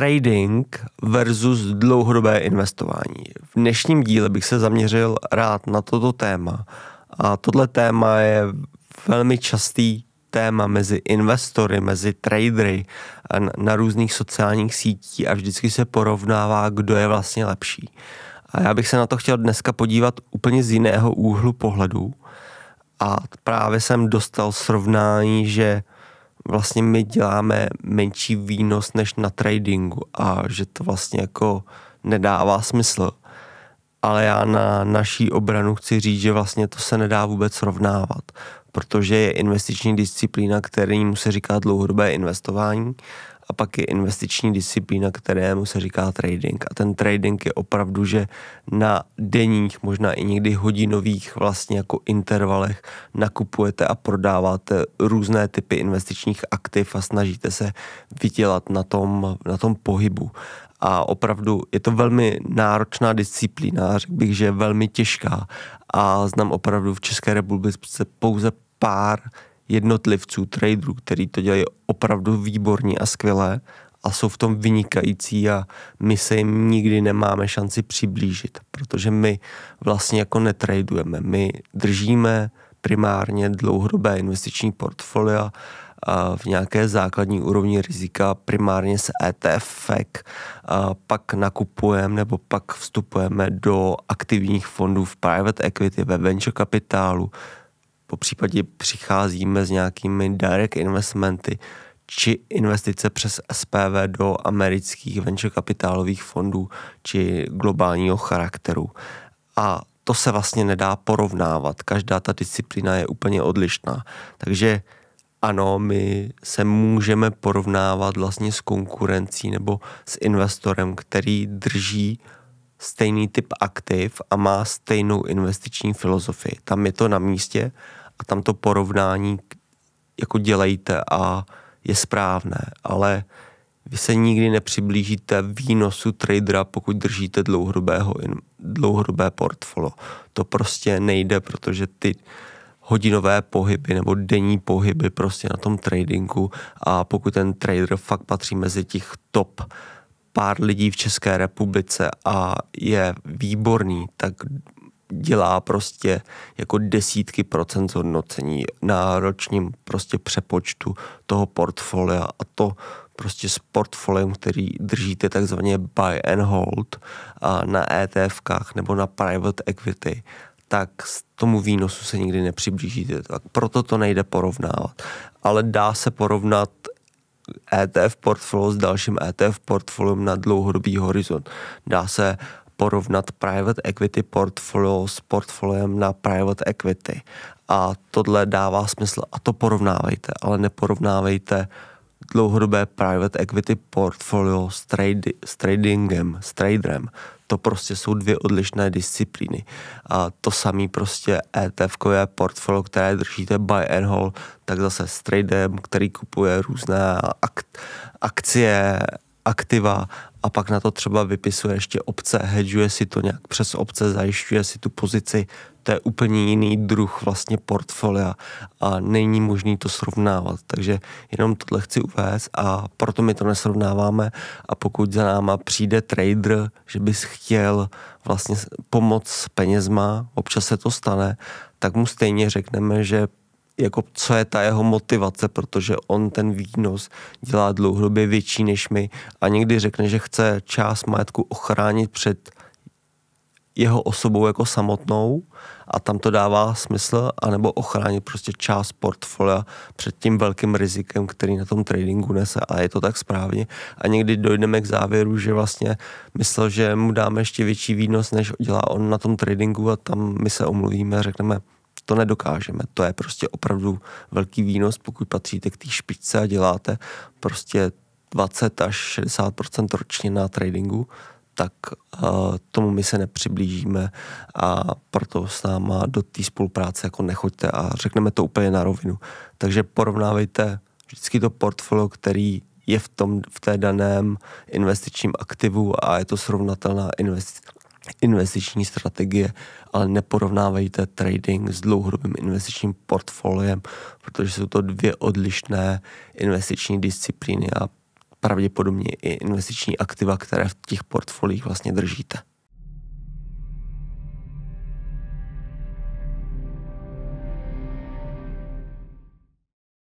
trading versus dlouhodobé investování. V dnešním díle bych se zaměřil rád na toto téma. A tohle téma je velmi častý téma mezi investory, mezi tradery na různých sociálních sítích a vždycky se porovnává, kdo je vlastně lepší. A já bych se na to chtěl dneska podívat úplně z jiného úhlu pohledu. A právě jsem dostal srovnání, že vlastně my děláme menší výnos než na tradingu a že to vlastně jako nedává smysl. Ale já na naší obranu chci říct, že vlastně to se nedá vůbec srovnávat, protože je investiční disciplína, kterým se říká dlouhodobé investování a pak je investiční disciplína, kterému se říká trading. A ten trading je opravdu, že na denních, možná i někdy hodinových vlastně jako intervalech nakupujete a prodáváte různé typy investičních aktiv a snažíte se vydělat na tom, na tom pohybu a opravdu je to velmi náročná disciplína, řekl bych, že je velmi těžká a znám opravdu v České republice pouze pár jednotlivců, traderů, který to dělají opravdu výborně a skvělé a jsou v tom vynikající a my se jim nikdy nemáme šanci přiblížit, protože my vlastně jako netradujeme, my držíme primárně dlouhodobé investiční portfolia v nějaké základní úrovni rizika, primárně se ETF, pak nakupujeme nebo pak vstupujeme do aktivních fondů v private equity, ve venture kapitálu, po případě přicházíme s nějakými direct investmenty či investice přes SPV do amerických venture kapitálových fondů či globálního charakteru. A to se vlastně nedá porovnávat. Každá ta disciplína je úplně odlišná. Takže ano, my se můžeme porovnávat vlastně s konkurencí nebo s investorem, který drží stejný typ aktiv a má stejnou investiční filozofii. Tam je to na místě a tam to porovnání jako dělejte a je správné, ale vy se nikdy nepřiblížíte výnosu tradera, pokud držíte dlouhodobého, dlouhodobé portfolio. To prostě nejde, protože ty hodinové pohyby nebo denní pohyby prostě na tom tradingu a pokud ten trader fakt patří mezi těch top pár lidí v České republice a je výborný, tak dělá prostě jako desítky procent zhodnocení na ročním prostě přepočtu toho portfolia a to prostě s portfoliem, který držíte takzvaně buy and hold a na etf nebo na private equity, tak tomu výnosu se nikdy nepřiblížíte. Tak proto to nejde porovnávat. Ale dá se porovnat ETF portfolio s dalším ETF portfoliem na dlouhodobý horizont. Dá se porovnat private equity portfolio s portfoliem na private equity. A tohle dává smysl a to porovnávejte, ale neporovnávejte uh, dlouhodobé private equity portfolio s, trady, s tradingem, s traderem. To prostě jsou dvě odlišné disciplíny. A to samé prostě etf portfolio, které držíte buy and hold, tak zase s tradem, který kupuje různé ak- akcie, aktiva a pak na to třeba vypisuje ještě obce, hedžuje si to nějak přes obce, zajišťuje si tu pozici, to je úplně jiný druh vlastně portfolia a není možný to srovnávat, takže jenom tohle chci uvést a proto my to nesrovnáváme a pokud za náma přijde trader, že bys chtěl vlastně pomoc s penězma, občas se to stane, tak mu stejně řekneme, že jako co je ta jeho motivace, protože on ten výnos dělá dlouhodobě větší než my a někdy řekne, že chce část majetku ochránit před jeho osobou jako samotnou a tam to dává smysl, anebo ochránit prostě část portfolia před tím velkým rizikem, který na tom tradingu nese a je to tak správně. A někdy dojdeme k závěru, že vlastně myslel, že mu dáme ještě větší výnos, než dělá on na tom tradingu a tam my se omluvíme, řekneme, to nedokážeme. To je prostě opravdu velký výnos, pokud patříte k té špičce a děláte prostě 20 až 60 ročně na tradingu, tak uh, tomu my se nepřiblížíme a proto s náma do té spolupráce jako nechoďte a řekneme to úplně na rovinu. Takže porovnávejte vždycky to portfolio, který je v, tom, v té daném investičním aktivu a je to srovnatelná investice investiční strategie, ale neporovnávejte trading s dlouhodobým investičním portfoliem, protože jsou to dvě odlišné investiční disciplíny a pravděpodobně i investiční aktiva, které v těch portfoliích vlastně držíte.